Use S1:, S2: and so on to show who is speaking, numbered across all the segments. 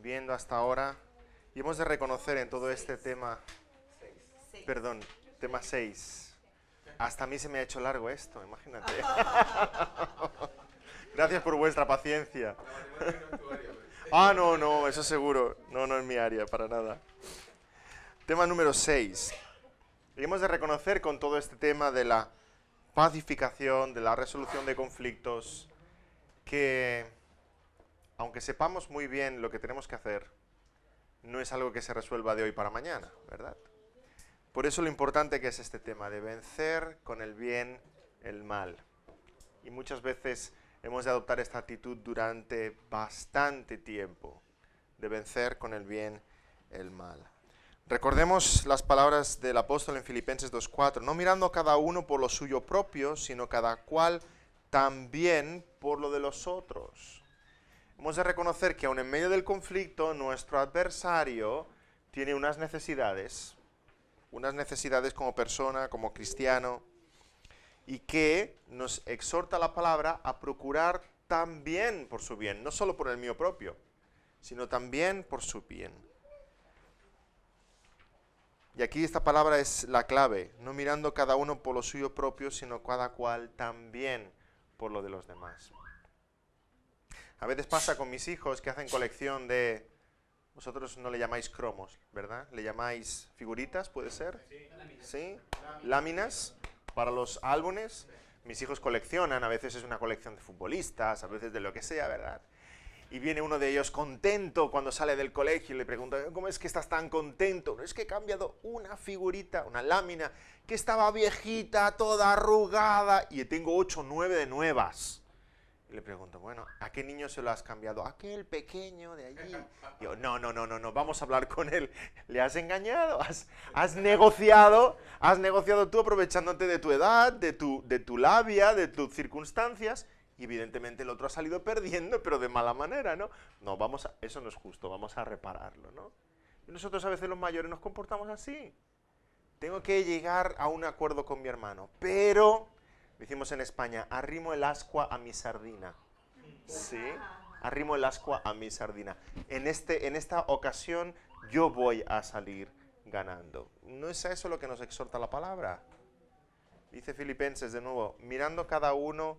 S1: viendo hasta ahora. Y hemos de reconocer en todo este tema, perdón, tema 6. Hasta a mí se me ha hecho largo esto, imagínate. Gracias por vuestra paciencia. ah, no, no, eso seguro. No, no es mi área, para nada. Tema número 6. Y hemos de reconocer con todo este tema de la pacificación, de la resolución de conflictos, que aunque sepamos muy bien lo que tenemos que hacer, no es algo que se resuelva de hoy para mañana, ¿verdad? Por eso lo importante que es este tema de vencer con el bien el mal. Y muchas veces hemos de adoptar esta actitud durante bastante tiempo, de vencer con el bien el mal. Recordemos las palabras del apóstol en Filipenses 2.4, no mirando cada uno por lo suyo propio, sino cada cual también por lo de los otros hemos de reconocer que aun en medio del conflicto, nuestro adversario tiene unas necesidades, unas necesidades como persona, como cristiano, y que nos exhorta la palabra a procurar también por su bien, no solo por el mío propio, sino también por su bien. Y aquí esta palabra es la clave, no mirando cada uno por lo suyo propio, sino cada cual también por lo de los demás. A veces pasa con mis hijos que hacen colección de... Vosotros no le llamáis cromos, ¿verdad? ¿Le llamáis figuritas, puede ser? Sí. Láminas para los álbumes. Mis hijos coleccionan, a veces es una colección de futbolistas, a veces de lo que sea, ¿verdad? y viene uno de ellos contento cuando sale del colegio y le pregunta, ¿cómo es que estás tan contento? No es que he cambiado una figurita, una lámina, que estaba viejita, toda arrugada, y tengo ocho o nueve de nuevas le pregunto, bueno, ¿a qué niño se lo has cambiado? ¿A aquel pequeño de allí. Yo, no, no, no, no, no, vamos a hablar con él. Le has engañado, has, negociado, has negociado tú aprovechándote de tu edad, de tu, de tu labia, de tus circunstancias. Y evidentemente el otro ha salido perdiendo, pero de mala manera, ¿no? No, vamos a, eso no es justo, vamos a repararlo, ¿no? nosotros a veces los mayores nos comportamos así. Tengo que llegar a un acuerdo con mi hermano, pero Decimos en España, arrimo el ascua a mi sardina. ¿Sí? Arrimo el ascua a mi sardina. En, este, en esta ocasión yo voy a salir ganando. ¿No es eso lo que nos exhorta la palabra? Dice Filipenses de nuevo, mirando cada uno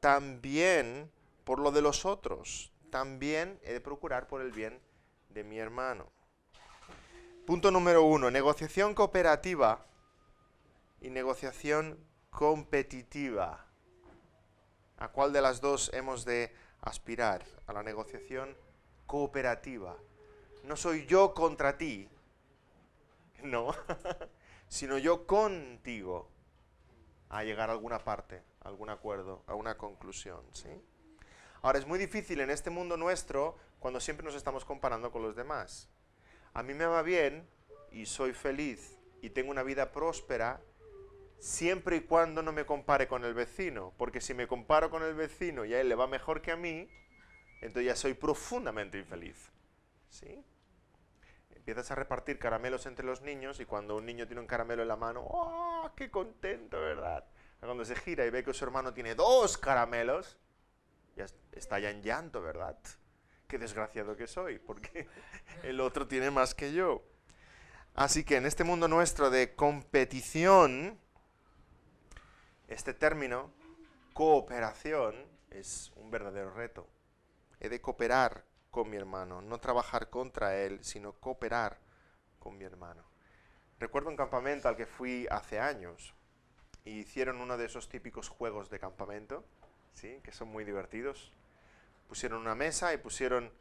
S1: también por lo de los otros, también he de procurar por el bien de mi hermano. Punto número uno, negociación cooperativa y negociación competitiva. ¿A cuál de las dos hemos de aspirar? A la negociación cooperativa. No soy yo contra ti, no, sino yo contigo a llegar a alguna parte, a algún acuerdo, a una conclusión, ¿sí? Ahora, es muy difícil en este mundo nuestro cuando siempre nos estamos comparando con los demás. A mí me va bien y soy feliz y tengo una vida próspera siempre y cuando no me compare con el vecino, porque si me comparo con el vecino y a él le va mejor que a mí, entonces ya soy profundamente infeliz. ¿Sí? Empiezas a repartir caramelos entre los niños y cuando un niño tiene un caramelo en la mano, ¡oh, qué contento, verdad! Cuando se gira y ve que su hermano tiene dos caramelos, ya está ya en llanto, ¿verdad? Qué desgraciado que soy, porque el otro tiene más que yo. Así que en este mundo nuestro de competición, este término, cooperación, es un verdadero reto. He de cooperar con mi hermano, no trabajar contra él, sino cooperar con mi hermano. Recuerdo un campamento al que fui hace años y hicieron uno de esos típicos juegos de campamento, ¿sí? que son muy divertidos. Pusieron una mesa y pusieron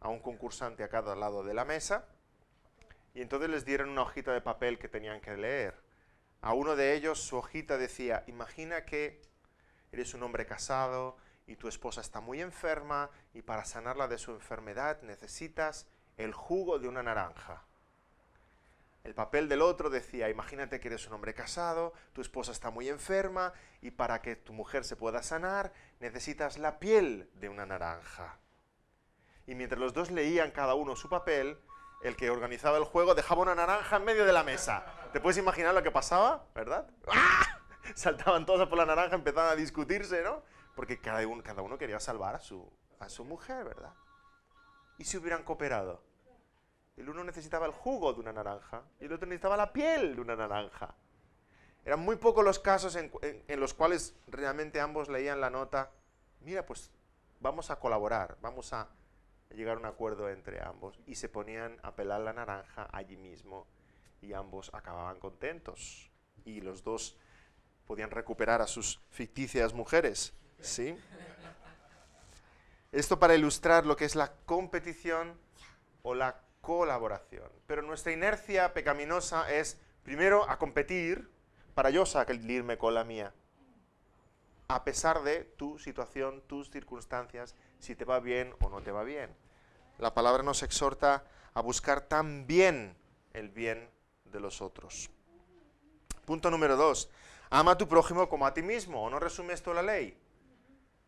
S1: a un concursante a cada lado de la mesa y entonces les dieron una hojita de papel que tenían que leer a uno de ellos su hojita decía, imagina que eres un hombre casado y tu esposa está muy enferma y para sanarla de su enfermedad necesitas el jugo de una naranja. El papel del otro decía, imagínate que eres un hombre casado, tu esposa está muy enferma y para que tu mujer se pueda sanar necesitas la piel de una naranja. Y mientras los dos leían cada uno su papel, el que organizaba el juego dejaba una naranja en medio de la mesa. ¿Te puedes imaginar lo que pasaba? ¿Verdad? Saltaban todos por la naranja, empezaban a discutirse, ¿no? Porque cada uno, cada uno quería salvar a su, mujer, ¿verdad? ¿Y si hubieran cooperado? El uno necesitaba el jugo de una naranja y el otro necesitaba la piel de una naranja. Eran muy pocos los casos en, los cuales realmente ambos leían la nota, mira, pues vamos a colaborar, vamos a llegar a un acuerdo entre ambos. Y se ponían a pelar la naranja allí mismo y ambos acababan contentos. Y los dos podían recuperar a sus ficticias mujeres. ¿Sí? Esto para ilustrar lo que es la competición o la colaboración. Pero nuestra inercia pecaminosa es primero a competir para yo salirme con la mía. A pesar de tu situación, tus circunstancias, si te va bien o no te va bien. La palabra nos exhorta a buscar también el bien de los otros. Punto número dos. Ama a tu prójimo como a ti mismo. ¿O no resume esto la ley?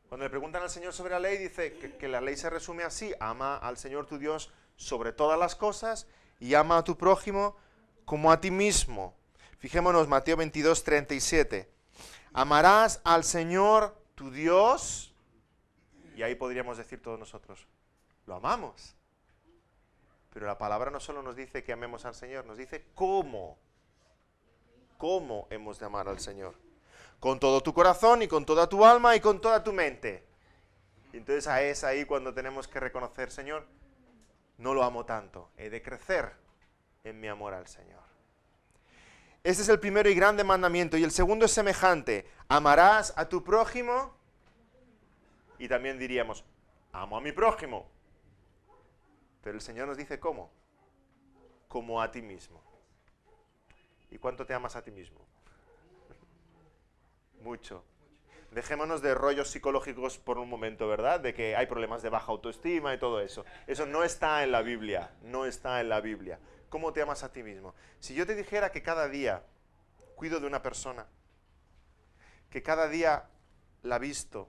S1: Cuando le preguntan al Señor sobre la ley, dice que, la ley se resume así. Ama al Señor tu Dios sobre todas las cosas y ama a tu prójimo como a ti mismo. Fijémonos, Mateo 22, 37. Amarás al Señor tu Dios. Y ahí podríamos decir todos nosotros, lo amamos. Pero la palabra no solo nos dice que amemos al Señor, nos dice cómo. ¿Cómo hemos de amar al Señor? Con todo tu corazón y con toda tu alma y con toda tu mente. Y entonces es ahí cuando tenemos que reconocer, Señor, no lo amo tanto, he de crecer en mi amor al Señor. Este es el primero y grande mandamiento. Y el segundo es semejante, amarás a tu prójimo. Y también diríamos, amo a mi prójimo, pero el Señor nos dice cómo. Como a ti mismo. ¿Y cuánto te amas a ti mismo? Mucho. Dejémonos de rollos psicológicos por un momento, ¿verdad? De que hay problemas de baja autoestima y todo eso. Eso no está en la Biblia, no está en la Biblia. ¿Cómo te amas a ti mismo? Si yo te dijera que cada día cuido de una persona, que cada día la visto,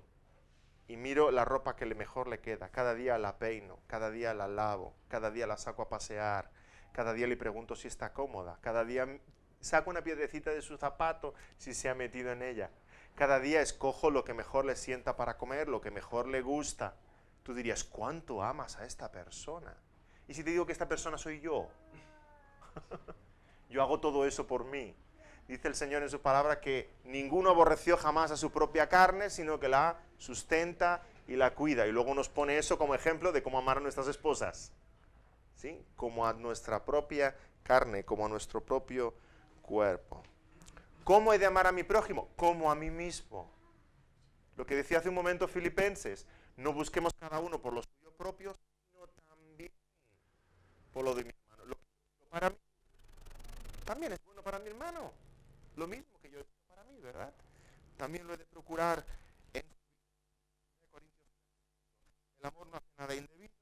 S1: y miro la ropa que mejor le queda. Cada día la peino, cada día la lavo, cada día la saco a pasear, cada día le pregunto si está cómoda, cada día saco una piedrecita de su zapato si se ha metido en ella. Cada día escojo lo que mejor le sienta para comer, lo que mejor le gusta. Tú dirías, ¿cuánto amas a esta persona? Y si te digo que esta persona soy yo, yo hago todo eso por mí. Dice el Señor en su palabra que ninguno aborreció jamás a su propia carne, sino que la sustenta y la cuida. Y luego nos pone eso como ejemplo de cómo amar a nuestras esposas. ¿Sí? Como a nuestra propia carne, como a nuestro propio cuerpo. ¿Cómo he de amar a mi prójimo? Como a mí mismo. Lo que decía hace un momento Filipenses, no busquemos cada uno por los suyos propios, sino también por lo de mi hermano. Lo también es bueno para mi hermano. Lo mismo que yo he para mí, ¿verdad? También lo he de procurar en El amor no hace nada indebido,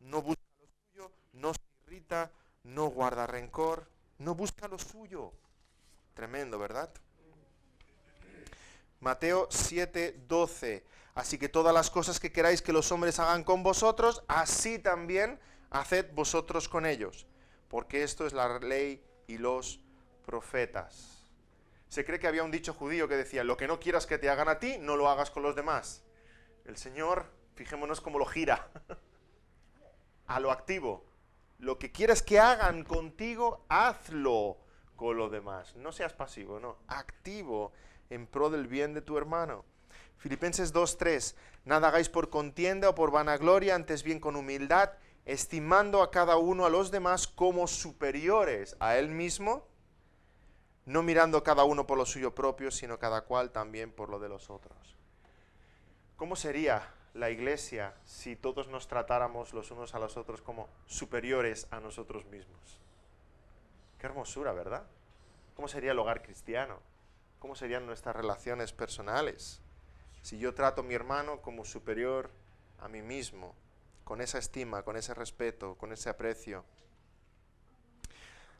S1: no busca lo suyo, no se irrita, no guarda rencor, no busca lo suyo. Tremendo, ¿verdad? Mateo 7, 12. Así que todas las cosas que queráis que los hombres hagan con vosotros, así también haced vosotros con ellos, porque esto es la ley y los profetas. Se cree que había un dicho judío que decía, lo que no quieras que te hagan a ti, no lo hagas con los demás. El Señor, fijémonos cómo lo gira, a lo activo. Lo que quieres que hagan contigo, hazlo con los demás. No seas pasivo, no, activo en pro del bien de tu hermano. Filipenses 2.3, nada hagáis por contienda o por vanagloria, antes bien con humildad, estimando a cada uno a los demás como superiores a él mismo no mirando cada uno por lo suyo propio, sino cada cual también por lo de los otros. ¿Cómo sería la iglesia si todos nos tratáramos los unos a los otros como superiores a nosotros mismos? Qué hermosura, ¿verdad? ¿Cómo sería el hogar cristiano? ¿Cómo serían nuestras relaciones personales? Si yo trato a mi hermano como superior a mí mismo, con esa estima, con ese respeto, con ese aprecio.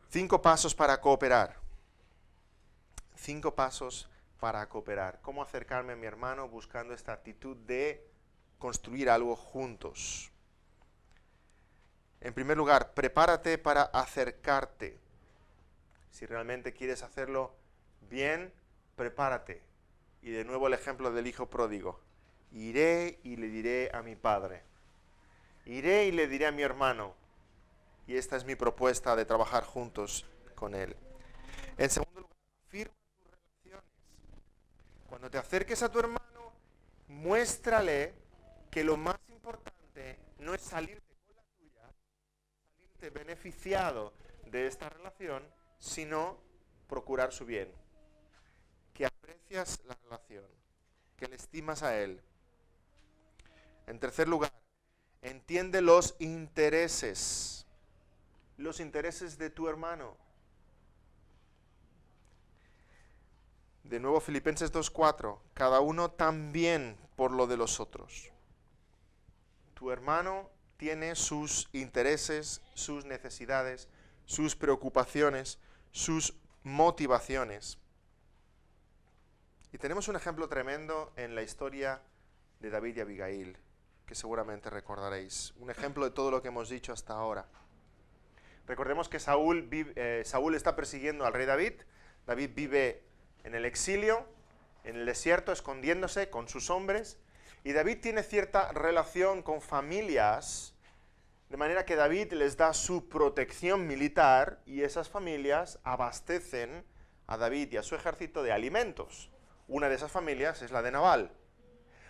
S1: Cinco pasos para cooperar. Cinco pasos para cooperar. Cómo acercarme a mi hermano buscando esta actitud de construir algo juntos. En primer lugar, prepárate para acercarte. Si realmente quieres hacerlo bien, prepárate. Y de nuevo el ejemplo del hijo pródigo. Iré y le diré a mi padre. Iré y le diré a mi hermano. Y esta es mi propuesta de trabajar juntos con él. En cuando te acerques a tu hermano, muéstrale que lo más importante no es salirte con la tuya, salirte beneficiado de esta relación, sino procurar su bien. Que aprecias la relación, que le estimas a él. En tercer lugar, entiende los intereses, los intereses de tu hermano. De nuevo Filipenses 2.4, cada uno también por lo de los otros. Tu hermano tiene sus intereses, sus necesidades, sus preocupaciones, sus motivaciones. Y tenemos un ejemplo tremendo en la historia de David y Abigail, que seguramente recordaréis. Un ejemplo de todo lo que hemos dicho hasta ahora. Recordemos que Saúl, eh, Saúl está persiguiendo al rey David. David vive en el exilio, en el desierto, escondiéndose con sus hombres. Y David tiene cierta relación con familias, de manera que David les da su protección militar y esas familias abastecen a David y a su ejército de alimentos. Una de esas familias es la de Naval.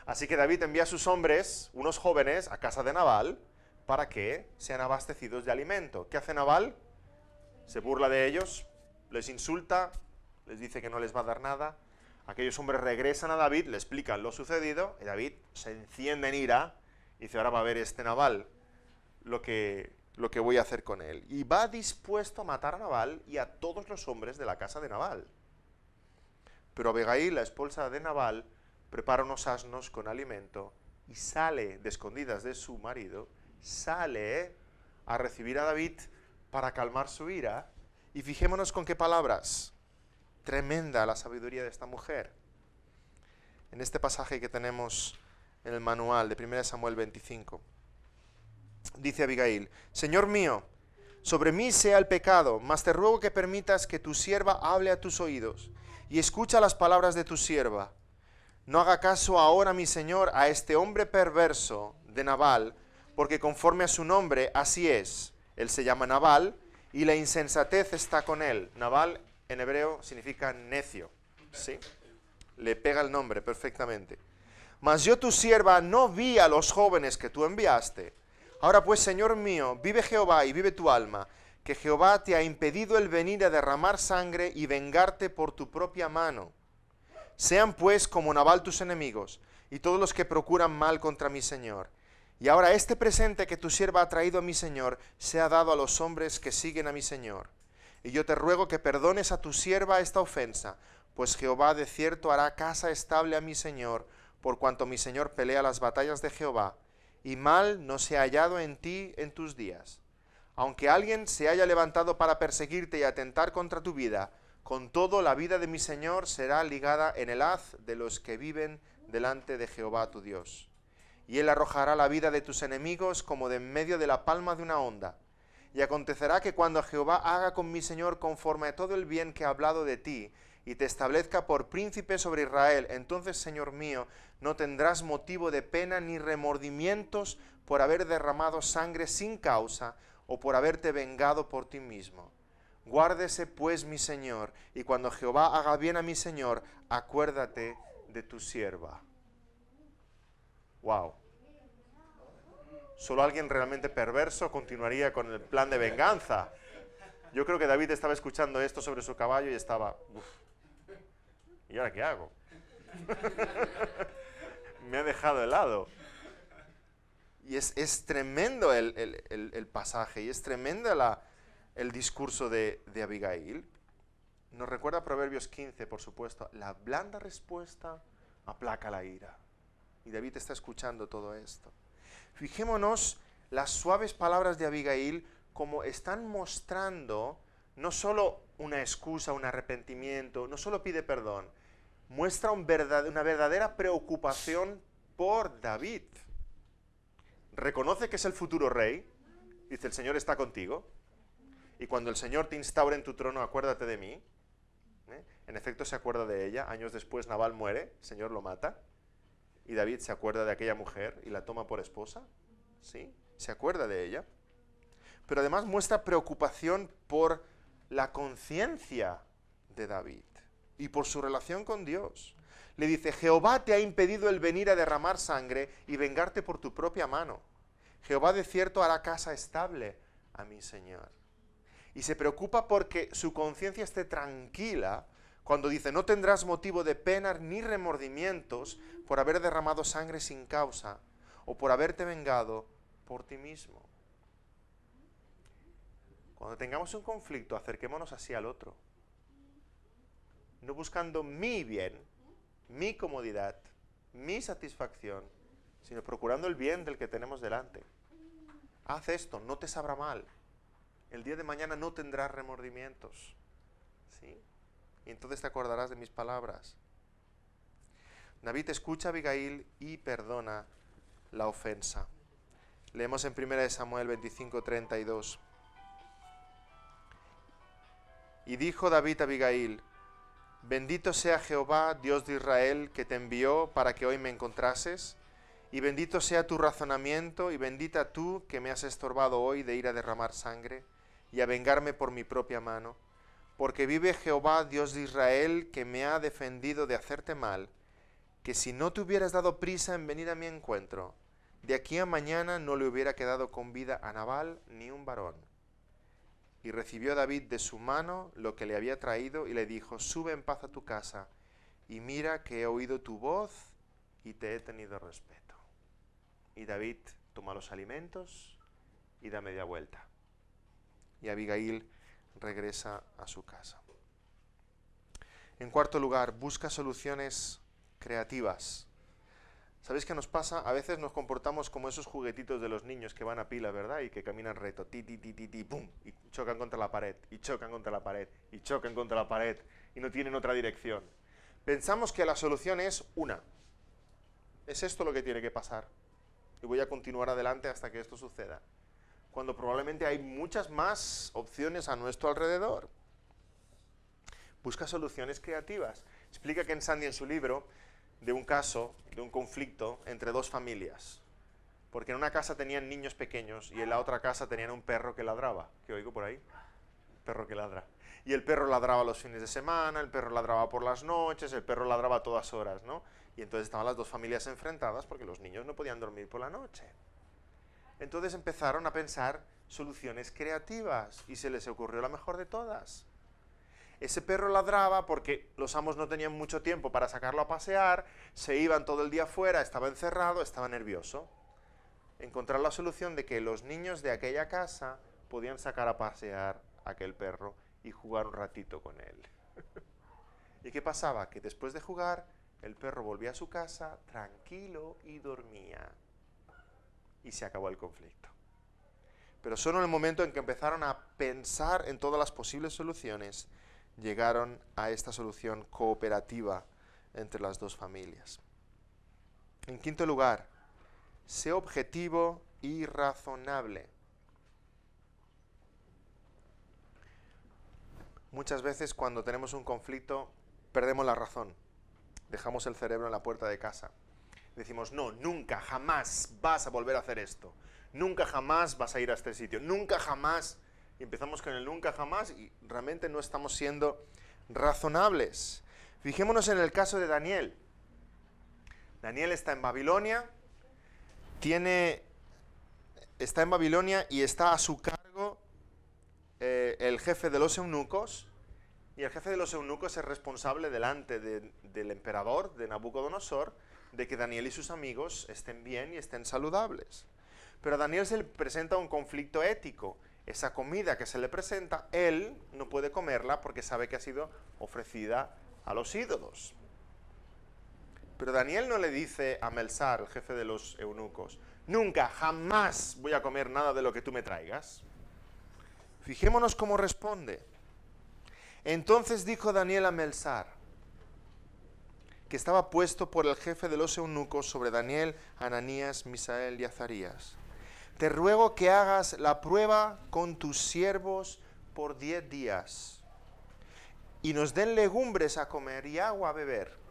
S1: Así que David envía a sus hombres, unos jóvenes, a casa de Naval para que sean abastecidos de alimento. ¿Qué hace Naval? Se burla de ellos, les insulta, les dice que no les va a dar nada. Aquellos hombres regresan a David, le explican lo sucedido, y David se enciende en ira y dice, ahora va a ver este Naval lo que, lo que voy a hacer con él. Y va dispuesto a matar a Naval y a todos los hombres de la casa de Naval Pero Abigail, la esposa de Naval prepara unos asnos con alimento y sale de escondidas de su marido, sale a recibir a David para calmar su ira. Y fijémonos con qué palabras tremenda la sabiduría de esta mujer. En este pasaje que tenemos en el manual de 1 Samuel 25, dice Abigail, Señor mío, sobre mí sea el pecado, mas te ruego que permitas que tu sierva hable a tus oídos y escucha las palabras de tu sierva. No haga caso ahora, mi señor, a este hombre perverso de Nabal, porque conforme a su nombre, así es. Él se llama Nabal y la insensatez está con él. Nabal en hebreo significa necio. ¿Sí? Le pega el nombre perfectamente. Mas yo tu sierva no vi a los jóvenes que tú enviaste. Ahora pues, Señor mío, vive Jehová y vive tu alma, que Jehová te ha impedido el venir a derramar sangre y vengarte por tu propia mano. Sean pues como Nabal tus enemigos y todos los que procuran mal contra mi Señor. Y ahora este presente que tu sierva ha traído a mi Señor, sea dado a los hombres que siguen a mi Señor y yo te ruego que perdones a tu sierva esta ofensa, pues Jehová de cierto hará casa estable a mi Señor, por cuanto mi Señor pelea las batallas de Jehová, y mal no se ha hallado en ti en tus días. Aunque alguien se haya levantado para perseguirte y atentar contra tu vida, con todo la vida de mi Señor será ligada en el haz de los que viven delante de Jehová tu Dios. Y él arrojará la vida de tus enemigos como de en medio de la palma de una onda y acontecerá que cuando Jehová haga con mi Señor conforme a todo el bien que ha hablado de ti, y te establezca por príncipe sobre Israel, entonces, Señor mío, no tendrás motivo de pena ni remordimientos por haber derramado sangre sin causa o por haberte vengado por ti mismo. Guárdese pues mi Señor, y cuando Jehová haga bien a mi Señor, acuérdate de tu sierva. Wow. Solo alguien realmente perverso continuaría con el plan de venganza. Yo creo que David estaba escuchando esto sobre su caballo y estaba... ¿Y ahora qué hago? Me ha dejado helado. Y es, es tremendo el, el, el, pasaje y es tremendo la, el discurso de, de Abigail. Nos recuerda Proverbios 15, por supuesto. La blanda respuesta aplaca la ira. Y David está escuchando todo esto. Fijémonos las suaves palabras de Abigail como están mostrando no solo una excusa, un arrepentimiento, no solo pide perdón, muestra una verdadera preocupación por David. Reconoce que es el futuro rey, dice el Señor está contigo, y cuando el Señor te instaure en tu trono, acuérdate de mí. ¿eh? En efecto, se acuerda de ella. Años después, Naval muere, el Señor lo mata y David se acuerda de aquella mujer y la toma por esposa, ¿sí? Se acuerda de ella. Pero además muestra preocupación por la conciencia de David y por su relación con Dios. Le dice, Jehová te ha impedido el venir a derramar sangre y vengarte por tu propia mano. Jehová de cierto hará casa estable a mi Señor. Y se preocupa porque su conciencia esté tranquila cuando dice, no tendrás motivo de penas ni remordimientos por haber derramado sangre sin causa o por haberte vengado por ti mismo. Cuando tengamos un conflicto, acerquémonos así al otro. No buscando mi bien, mi comodidad, mi satisfacción, sino procurando el bien del que tenemos delante. Haz esto, no te sabrá mal. El día de mañana no tendrás remordimientos. ¿Sí? Y entonces te acordarás de mis palabras. David escucha a Abigail y perdona la ofensa. Leemos en 1 Samuel 2532 Y dijo David a Abigail, Bendito sea Jehová, Dios de Israel, que te envió para que hoy me encontrases, y bendito sea tu razonamiento, y bendita tú que me has estorbado hoy de ir a derramar sangre y a vengarme por mi propia mano porque vive Jehová, Dios de Israel, que me ha defendido de hacerte mal, que si no te hubieras dado prisa en venir a mi encuentro, de aquí a mañana no le hubiera quedado con vida a Nabal ni un varón. Y recibió David de su mano lo que le había traído y le dijo, sube en paz a tu casa, y mira que he oído tu voz y te he tenido respeto. Y David toma los alimentos y da media vuelta. Y Abigail regresa a su casa. En cuarto lugar, busca soluciones creativas. ¿Sabéis qué nos pasa? A veces nos comportamos como esos juguetitos de los niños que van a pila, ¿verdad? Y que caminan reto, ti, ti, ti, ti, ti, pum, y chocan contra la pared, y chocan contra la pared, y chocan contra la pared, y no tienen otra dirección. Pensamos que la solución es una. Es esto lo que tiene que pasar. Y voy a continuar adelante hasta que esto suceda cuando probablemente hay muchas más opciones a nuestro alrededor. Busca soluciones creativas. Explica que en Sandy en su libro de un caso, de un conflicto entre dos familias. Porque en una casa tenían niños pequeños y en la otra casa tenían un perro que ladraba. ¿Qué oigo por ahí? Perro que ladra. Y el perro ladraba los fines de semana, el perro ladraba por las noches, el perro ladraba a todas horas, ¿no? Y entonces estaban las dos familias enfrentadas porque los niños no podían dormir por la noche. Entonces empezaron a pensar soluciones creativas y se les ocurrió la mejor de todas. Ese perro ladraba porque los amos no tenían mucho tiempo para sacarlo a pasear, se iban todo el día fuera, estaba encerrado, estaba nervioso. Encontrar la solución de que los niños de aquella casa podían sacar a pasear a aquel perro y jugar un ratito con él. ¿Y qué pasaba? Que después de jugar, el perro volvía a su casa tranquilo y dormía y se acabó el conflicto. Pero solo en el momento en que empezaron a pensar en todas las posibles soluciones, llegaron a esta solución cooperativa entre las dos familias. En quinto lugar, sé objetivo y razonable. Muchas veces cuando tenemos un conflicto perdemos la razón, dejamos el cerebro en la puerta de casa decimos, no, nunca, jamás vas a volver a hacer esto, nunca, jamás vas a ir a este sitio, nunca, jamás, y empezamos con el nunca, jamás, y realmente no estamos siendo razonables. Fijémonos en el caso de Daniel. Daniel está en Babilonia, tiene, está en Babilonia y está a su cargo eh, el jefe de los eunucos, y el jefe de los eunucos es responsable delante del emperador, de Nabucodonosor, de que Daniel y sus amigos estén bien y estén saludables. Pero a Daniel se le presenta un conflicto ético. Esa comida que se le presenta, él no puede comerla porque sabe que ha sido ofrecida a los ídolos. Pero Daniel no le dice a Melsar, el jefe de los eunucos, nunca, jamás voy a comer nada de lo que tú me traigas. Fijémonos cómo responde. Entonces dijo Daniel a Melsar, que estaba puesto por el jefe de los eunucos sobre Daniel, Ananías, Misael y Azarías. Te ruego que hagas la prueba con tus siervos por diez días y nos den legumbres a comer y agua a beber